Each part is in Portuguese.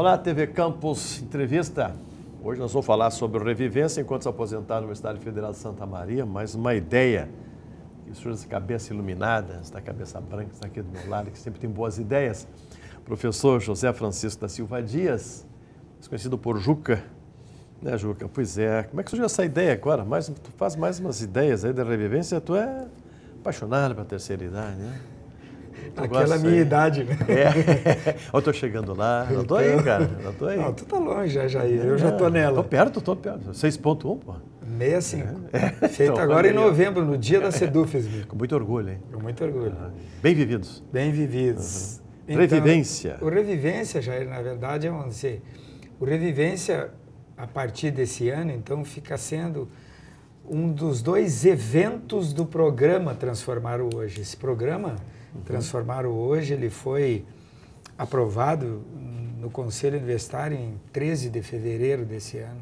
Olá, TV Campos Entrevista. Hoje nós vamos falar sobre revivência enquanto aposentado no Estado Federal de Santa Maria, mais uma ideia. que surge senhor essa cabeça iluminada, essa cabeça branca, está aqui do meu lado, que sempre tem boas ideias. Professor José Francisco da Silva Dias, conhecido por Juca. Né, Juca? Pois é. Como é que surgiu essa ideia agora? Mais, tu faz mais umas ideias aí da revivência, tu é apaixonado pela terceira idade, né? Aquela minha idade, né? É. Eu tô chegando lá. Não tô aí, então, cara. Não tô aí. Não, tu tá longe já, Jair. Eu é, já tô é, nela. Tô perto, tô perto. 6.1, pô. 65. É. Feito então, agora em novembro, no dia da é. Sedufes. Com muito orgulho, hein? Com muito orgulho. Ah, bem vividos. Bem vividos. Uhum. Então, Revivência. O Revivência, Jair, na verdade, é onde você... o Revivência, a partir desse ano, então, fica sendo um dos dois eventos do programa Transformar o Hoje. Esse programa uhum. Transformar o Hoje, ele foi aprovado no Conselho Universitário em 13 de fevereiro desse ano,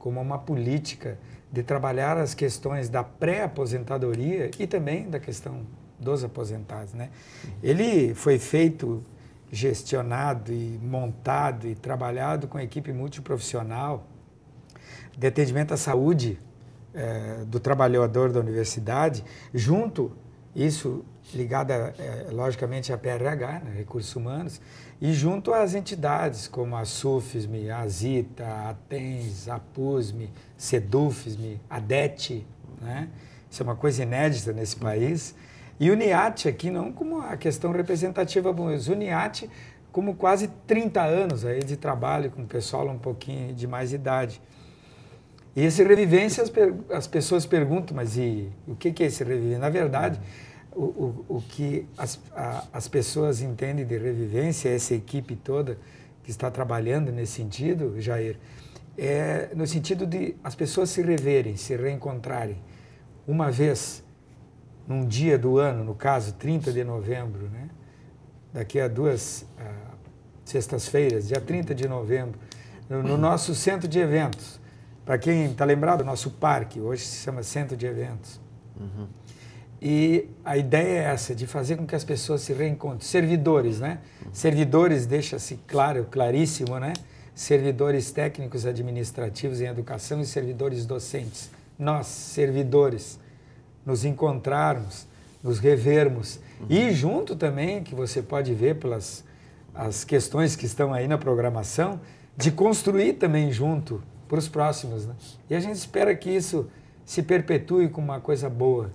como uma política de trabalhar as questões da pré-aposentadoria e também da questão dos aposentados, né? Uhum. Ele foi feito, gestionado e montado e trabalhado com equipe multiprofissional de atendimento à saúde, é, do trabalhador da universidade, junto, isso ligado, é, logicamente, à PRH, né, Recursos Humanos, e junto às entidades como a SUFSM, a ZITA, a TENS, a PUSM, SEDUFSM, a DET, né? isso é uma coisa inédita nesse país, e o NIAT aqui não como a questão representativa, mas o NIAT como quase 30 anos aí de trabalho com o pessoal um pouquinho de mais idade. E esse revivência, as, as pessoas perguntam, mas e o que, que é esse reviver? Na verdade, o, o, o que as, a, as pessoas entendem de revivência, essa equipe toda que está trabalhando nesse sentido, Jair, é no sentido de as pessoas se reverem, se reencontrarem uma vez num dia do ano, no caso 30 de novembro, né? daqui a duas ah, sextas-feiras, dia 30 de novembro, no, no nosso centro de eventos, para quem está lembrado, nosso parque hoje se chama Centro de Eventos. Uhum. E a ideia é essa, de fazer com que as pessoas se reencontrem. Servidores, né? Uhum. Servidores, deixa-se claro, claríssimo, né? Servidores técnicos administrativos em educação e servidores docentes. Nós, servidores, nos encontrarmos, nos revermos. Uhum. E junto também, que você pode ver pelas as questões que estão aí na programação, de construir também junto para os próximos. Né? E a gente espera que isso se perpetue com uma coisa boa.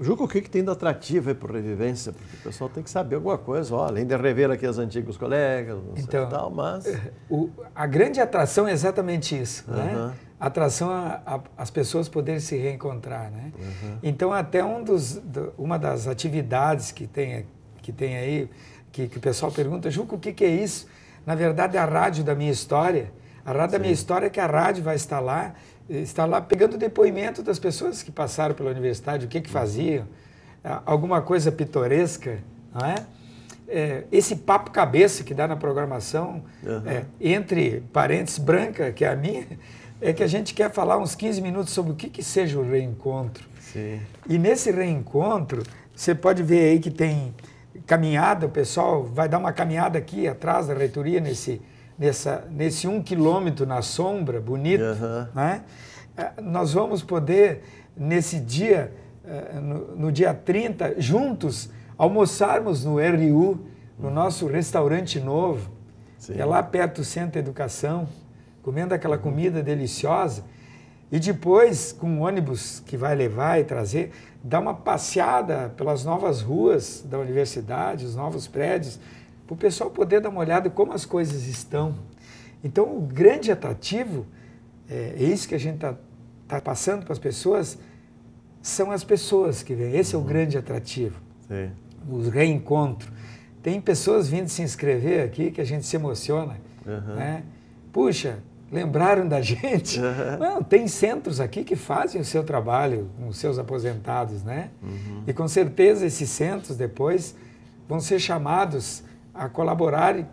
Juca, o que, que tem de atrativo aí para Revivência? Porque o pessoal tem que saber alguma coisa, ó, além de rever aqui os antigos colegas, não então, sei tal, mas... Eh, o, a grande atração é exatamente isso, uhum. né? Atração a, a, as pessoas poderem se reencontrar, né? Uhum. Então, até um dos, do, uma das atividades que tem, que tem aí, que, que o pessoal pergunta, Juca, o que, que é isso? Na verdade, é a rádio da minha história a Rádio Sim. da Minha História é que a rádio vai estar lá, está lá pegando depoimento das pessoas que passaram pela universidade, o que, é que uhum. faziam, alguma coisa pitoresca, não é? é esse papo cabeça que dá na programação, uhum. é, entre parentes branca, que é a minha, é que a gente quer falar uns 15 minutos sobre o que, que seja o reencontro. Sim. E nesse reencontro, você pode ver aí que tem caminhada, o pessoal vai dar uma caminhada aqui atrás da reitoria nesse nessa, nesse um quilômetro na sombra, bonito, uhum. né? É, nós vamos poder, nesse dia, é, no, no, dia 30, juntos, almoçarmos no RU, no uhum. nosso restaurante novo, Sim. que é lá perto do Centro Educação, comendo aquela uhum. comida deliciosa. E depois, com o ônibus que vai levar e trazer, dar uma passeada pelas novas ruas da universidade, os novos prédios, para o pessoal poder dar uma olhada como as coisas estão. Então, o grande atrativo, é, é isso que a gente está tá passando para as pessoas, são as pessoas que vêm. Esse é o uhum. grande atrativo. Sim. O reencontro. Tem pessoas vindo se inscrever aqui que a gente se emociona. Uhum. Né? Puxa, lembraram da gente. Uhum. Não, tem centros aqui que fazem o seu trabalho com os seus aposentados, né? Uhum. E com certeza esses centros depois vão ser chamados a colaborar e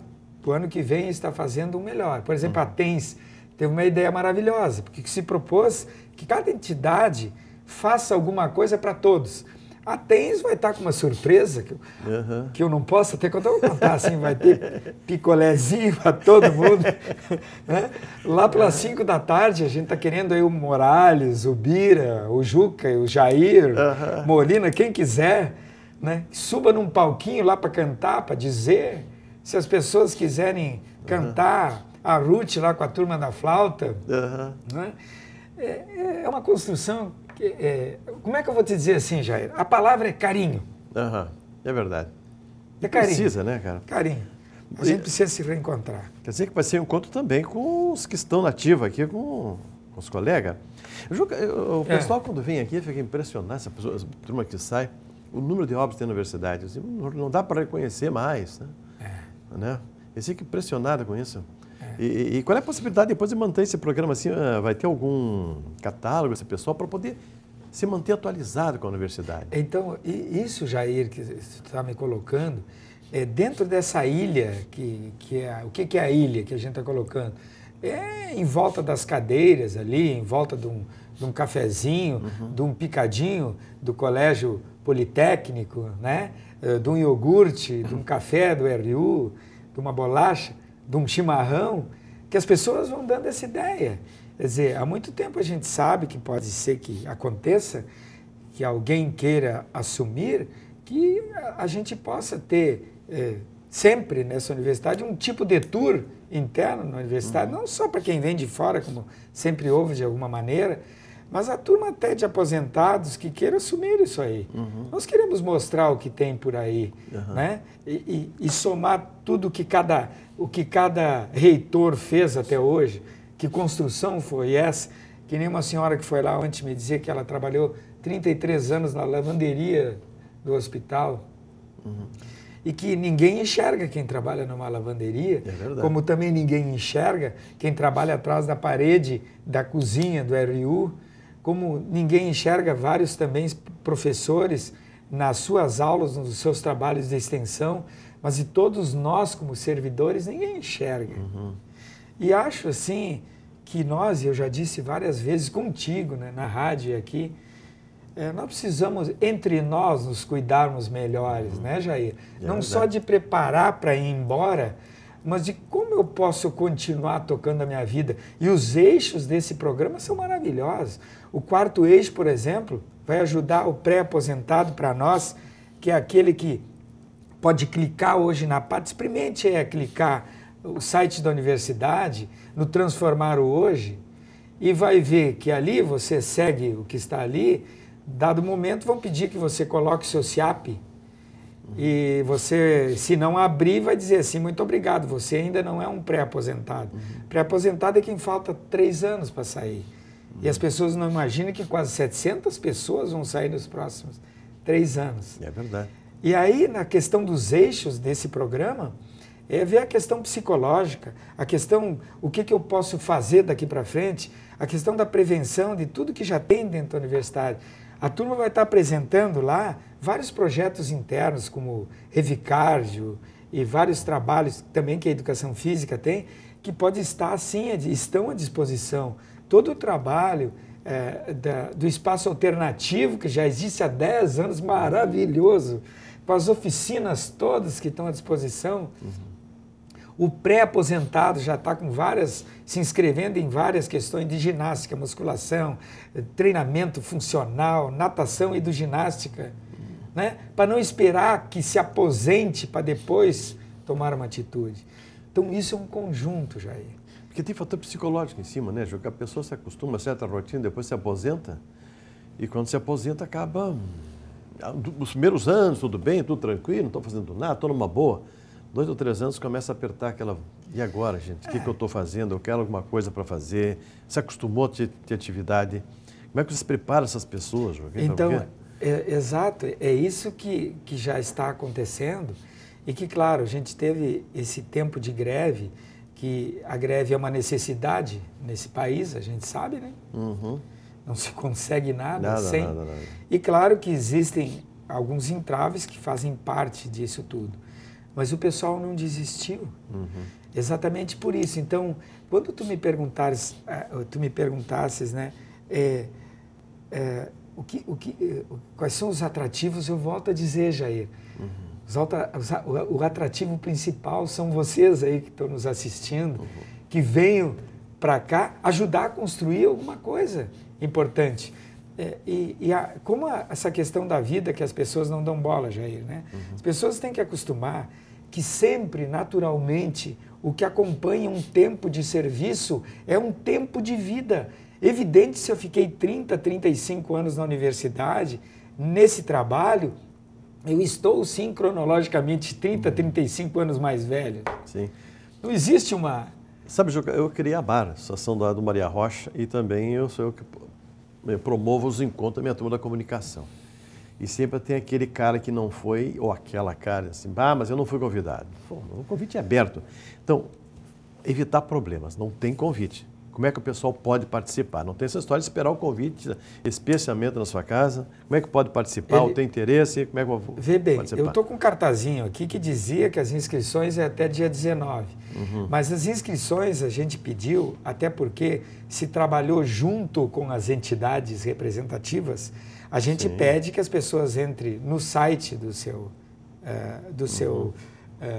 o ano que vem está fazendo o melhor. Por exemplo, uhum. a TENS teve uma ideia maravilhosa, porque se propôs que cada entidade faça alguma coisa para todos. A TENS vai estar tá com uma surpresa que eu, uhum. que eu não posso até contar, vou contar assim, vai ter picolézinho para todo mundo. né? Lá pelas 5 da tarde, a gente está querendo aí o Morales, o Bira, o Juca, o Jair, uhum. Molina, quem quiser né? Suba num palquinho lá para cantar, para dizer. Se as pessoas quiserem cantar a Ruth lá com a turma da flauta, uhum. né? é, é, uma construção. Que, é, como é que eu vou te dizer assim, Jair? A palavra é carinho. Uhum. É verdade. É carinho. Precisa, né, cara? Carinho. A gente precisa se reencontrar. Quer dizer que vai ser um encontro também com os que estão nativos aqui, com, com os colegas. Eu, o é. pessoal, é. quando vem aqui, fica impressionado, essa, pessoa, essa turma que sai o número de óbitos tem da universidade. Assim, não dá para reconhecer mais. Né? É. Né? Eu fico impressionado com isso. É. E, e, qual é a possibilidade depois de manter esse programa assim? Ah, vai ter algum catálogo, esse pessoal, para poder se manter atualizado com a universidade? Então, isso, Jair, que você está me colocando, é dentro dessa ilha, que, que é, o que é a ilha que a gente está colocando? é em volta das cadeiras ali, em volta de um, de um cafezinho, uhum. de um picadinho do colégio politécnico, né? Eh, de um iogurte, de um café do RU, de uma bolacha, de um chimarrão, que as pessoas vão dando essa ideia. Quer dizer, há muito tempo a gente sabe que pode ser que aconteça, que alguém queira assumir, que a gente possa ter eh, sempre nessa universidade um tipo de tour interno na universidade, uhum. não só para quem vem de fora, como sempre houve de alguma maneira, mas a turma até de aposentados que queira assumir isso aí. Uhum. Nós queremos mostrar o que tem por aí, uhum. né? E, e, e, somar tudo que cada, o que cada reitor fez até hoje, que construção foi essa, que nem uma senhora que foi lá antes me dizia que ela trabalhou 33 anos na lavanderia do hospital. Uhum e que ninguém enxerga quem trabalha numa lavanderia, é como também ninguém enxerga quem trabalha atrás da parede da cozinha do RU, como ninguém enxerga vários também professores nas suas aulas, nos seus trabalhos de extensão, mas de todos nós como servidores ninguém enxerga. Uhum. E acho assim que nós, eu já disse várias vezes contigo, né, na rádio aqui, é, nós precisamos, entre nós, nos cuidarmos melhores, uhum. né, Jair? É Não só de preparar para ir embora, mas de como eu posso continuar tocando a minha vida. E os eixos desse programa são maravilhosos. O quarto eixo, por exemplo, vai ajudar o pré-aposentado para nós, que é aquele que pode clicar hoje na parte. Experimente é clicar o site da universidade, no Transformar o Hoje, e vai ver que ali você segue o que está ali dado momento, vão pedir que você coloque o seu SIAP e você, se não abrir, vai dizer assim, muito obrigado, você ainda não é um pré-aposentado. Uhum. Pré-aposentado é quem falta três anos para sair. Uhum. E as pessoas não imaginam que quase 700 pessoas vão sair nos próximos três anos. É verdade. E aí, na questão dos eixos desse programa, é ver a questão psicológica, a questão o que, que eu posso fazer daqui para frente, a questão da prevenção de tudo que já tem dentro da universidade. A turma vai estar apresentando lá vários projetos internos, como Evicardio e vários trabalhos também que a educação física tem, que pode estar sim, estão à disposição. Todo o trabalho é, da, do espaço alternativo, que já existe há 10 anos, maravilhoso, com as oficinas todas que estão à disposição, uhum. O pré-aposentado já está com várias, se inscrevendo em várias questões de ginástica, musculação, treinamento funcional, natação e do ginástica, né? para não esperar que se aposente para depois tomar uma atitude. Então isso é um conjunto, Jair. Porque tem fator psicológico em cima, né, Ju? a pessoa se acostuma a certa rotina, depois se aposenta, e quando se aposenta acaba hum, ah, os primeiros anos, tudo bem, tudo tranquilo, não estou fazendo nada, estou numa boa dois ou três anos começa a apertar aquela. E agora, gente? O que, que eu estou fazendo? Eu quero alguma coisa para fazer? Se acostumou a ter, atividade? Como é que você prepara essas pessoas? Joaquim? Então, é, exato. É isso que, que já está acontecendo. E que, claro, a gente teve esse tempo de greve, que a greve é uma necessidade nesse país, a gente sabe, né? Uhum. Não se consegue nada, nada sem. Nada, nada. E claro que existem alguns entraves que fazem parte disso tudo. Mas o pessoal não desistiu. Uhum. Exatamente por isso. Então, quando tu me perguntares, ah, tu me perguntasses, né, é, é, o que, o que, é, quais são os atrativos, eu volto a dizer, Jair. Uhum. Os, os, o, o, atrativo principal são vocês aí que estão nos assistindo, uhum. que venham para cá ajudar a construir alguma coisa importante. É, e, e a, como a, essa questão da vida que as pessoas não dão bola, Jair, né? Uhum. As pessoas têm que acostumar que sempre, naturalmente, o que acompanha um tempo de serviço é um tempo de vida. Evidente, se eu fiquei 30, 35 anos na universidade, nesse trabalho, eu estou sim cronologicamente 30, 35 anos mais velho. Sim. Não existe uma. Sabe, Juca, eu criei a Bar, associação do Maria Rocha, e também eu sou eu que promovo os encontros da minha turma da comunicação. E sempre tem aquele cara que não foi, ou aquela cara assim, ah, mas eu não fui convidado. Pô, o convite é aberto. Então, evitar problemas, não tem convite. Como é que o pessoal pode participar? Não tem essa história de esperar o convite, especialmente na sua casa. Como é que pode participar? Ele... Ou tem interesse? Como é que eu vou Vê bem, participar? eu estou com um cartazinho aqui que dizia que as inscrições é até dia 19. Uhum. Mas as inscrições a gente pediu, até porque se trabalhou junto com as entidades representativas, a gente Sim. pede que as pessoas entrem no site do seu, uh, do seu uhum.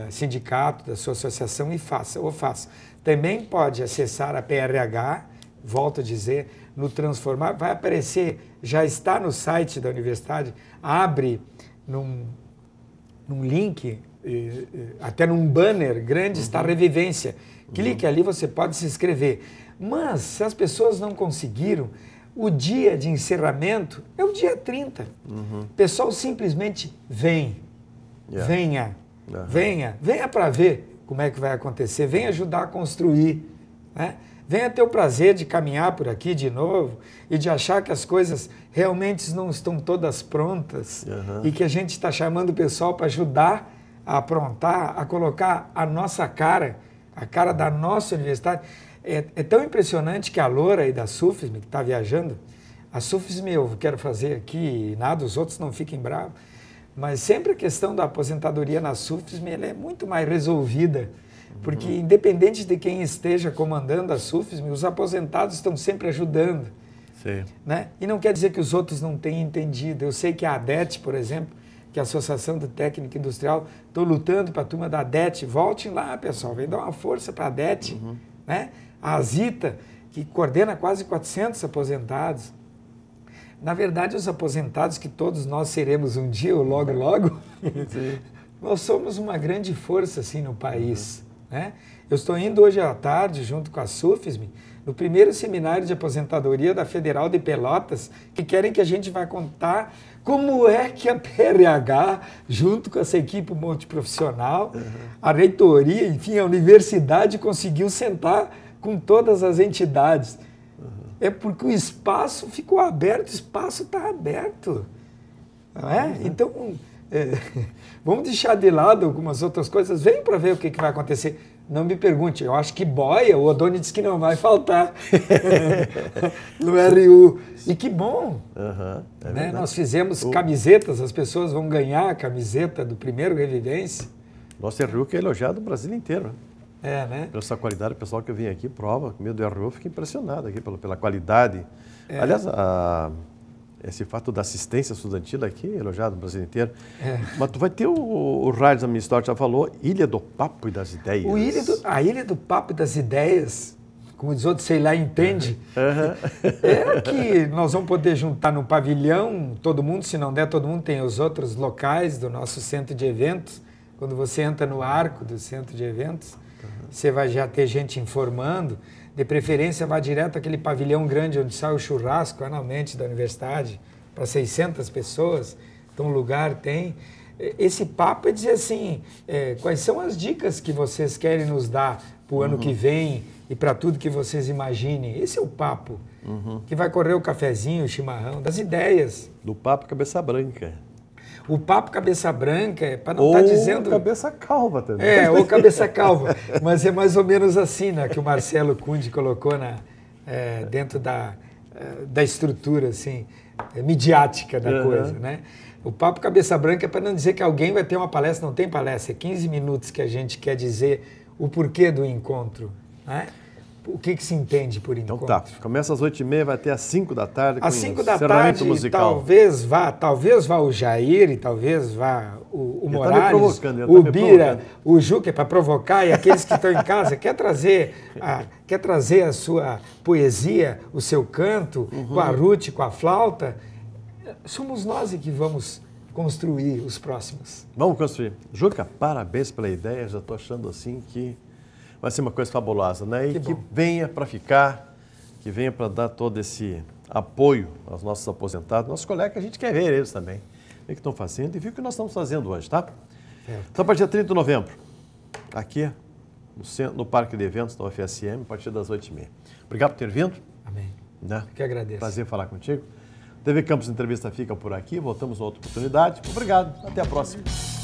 uh, sindicato, da sua associação e faça, ou faça também pode acessar a PRH, volto a dizer, no Transformar, vai aparecer, já está no site da universidade, abre num, num link, eh, eh, até num banner grande, uhum. está Revivência. Clique uhum. ali, você pode se inscrever. Mas, se as pessoas não conseguiram, o dia de encerramento é o dia 30. Uhum. O pessoal simplesmente vem. Yeah. Venha. Uhum. Venha. Venha para ver como é que vai acontecer. Vem ajudar a construir. Né? Venha ter o prazer de caminhar por aqui de novo e de achar que as coisas realmente não estão todas prontas uhum. e que a gente está chamando o pessoal para ajudar a aprontar, a colocar a nossa cara, a cara da nossa universidade. É, é tão impressionante que a Loura e da SUFSM, que está viajando, a SUFSM eu quero fazer aqui, nada, os outros não fiquem bravos mas sempre a questão da aposentadoria na SUFSM é muito mais resolvida, porque uhum. independente de quem esteja comandando a SUFSM, os aposentados estão sempre ajudando. Sim. Né? E não quer dizer que os outros não tenham entendido. Eu sei que a ADET, por exemplo, que é a Associação do Técnico Industrial, estou lutando para a turma da ADET. Voltem lá, pessoal, vem dar uma força para a ADET. Uhum. Né? A Azita, que coordena quase 400 aposentados. Na verdade, os aposentados, que todos nós seremos um dia, ou logo, logo, nós somos uma grande força assim, no país. Uhum. Né? Eu estou indo hoje à tarde, junto com a SUFISM, no primeiro seminário de aposentadoria da Federal de Pelotas, que querem que a gente vá contar como é que a PRH, junto com essa equipe multiprofissional, uhum. a reitoria, enfim, a universidade conseguiu sentar com todas as entidades é porque o espaço ficou aberto, o espaço está aberto. Não é? Uhum. Então, é, vamos deixar de lado algumas outras coisas, vem para ver o que, que, vai acontecer. Não me pergunte, eu acho que boia, o Odoni disse que não vai faltar no RU. E que bom! Uhum, é né? Nós fizemos camisetas, as pessoas vão ganhar a camiseta do primeiro Revivência. Nosso RU que é elogiado o Brasil inteiro. Né? É, né? Essa qualidade, o pessoal que vem aqui prova, com medo Deus, eu fico impressionado aqui pela, pela qualidade. É. Aliás, a, esse fato da assistência estudantil aqui, elogiado no Brasil inteiro. É. Mas tu vai ter o, o rádio da minha história, já falou, Ilha do Papo e das Ideias. O Ilha do, a Ilha do Papo e das Ideias, como os outros, sei lá, entende, uhum. é que nós vamos poder juntar no pavilhão todo mundo, se não der todo mundo, tem os outros locais do nosso centro de eventos. Quando você entra no arco do centro de eventos, você vai já ter gente informando. De preferência, vá direto àquele pavilhão grande onde sai o churrasco anualmente da universidade, para 600 pessoas. Então, lugar tem. Esse papo é dizer assim: é, quais são as dicas que vocês querem nos dar para o ano uhum. que vem e para tudo que vocês imaginem? Esse é o papo uhum. que vai correr o cafezinho, o chimarrão, das ideias. Do papo cabeça branca o papo cabeça branca, é para não estar tá dizendo. cabeça calva também. É, ou cabeça calva. mas é mais ou menos assim, né, que o Marcelo Cunde colocou na, né, é, dentro da, é, da estrutura assim, é, midiática da uhum. coisa. Né? O papo cabeça branca é para não dizer que alguém vai ter uma palestra, não tem palestra. É 15 minutos que a gente quer dizer o porquê do encontro. Né? o que, que se entende por enquanto? Então tá, começa às 8h30, vai até às 5 da tarde. Às 5 da tarde, musical. talvez vá, talvez vá o Jair, e talvez vá o, o tá Morales, tá o tá Bira, o Juca, é para provocar, e aqueles que estão em casa, quer trazer, a, quer trazer a sua poesia, o seu canto, uhum. com a uhum. Ruth, com a flauta. Somos nós que vamos construir os próximos. Vamos construir. Juca, parabéns pela ideia, já estou achando assim que vai ser uma coisa fabulosa, né? E que, que venha para ficar, que venha para dar todo esse apoio aos nossos aposentados, nossos colegas, a gente quer ver eles também. O que estão fazendo e viu o que nós estamos fazendo hoje, tá? Certo. Então, a partir de 30 de novembro, aqui no, centro, no Parque de Eventos da UFSM, a partir das 8h30. Obrigado por ter vindo. Amém. Né? Que agradeço. Prazer falar contigo. TV Campos Entrevista fica por aqui. Voltamos a outra oportunidade. Obrigado. Até a próxima.